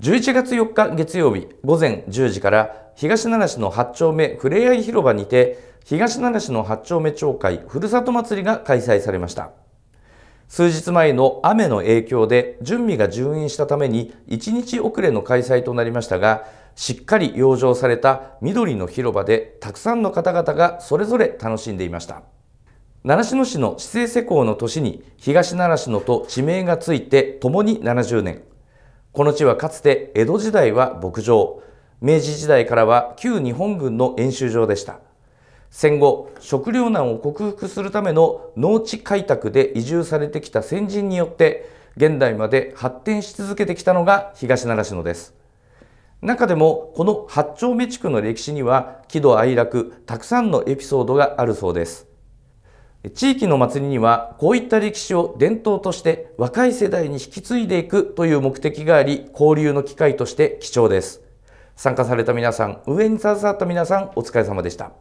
11月4日月曜日午前10時から東奈良市の8丁目ふれあい広場にて東奈良市の8丁目町会ふるさと祭りが開催されました数日前の雨の影響で準備が順延したために1日遅れの開催となりましたがしっかり養生された緑の広場でたくさんの方々がそれぞれ楽しんでいました習志野市の市政施工の年に東習志野と地名がついてともに70年この地はかつて江戸時代は牧場、明治時代からは旧日本軍の演習場でした。戦後、食糧難を克服するための農地開拓で移住されてきた先人によって、現代まで発展し続けてきたのが東習志野です。中でもこの八丁目地区の歴史には喜怒哀楽たくさんのエピソードがあるそうです地域の祭りにはこういった歴史を伝統として若い世代に引き継いでいくという目的があり交流の機会として貴重です参加された皆さん運営に携わった皆さんお疲れ様でした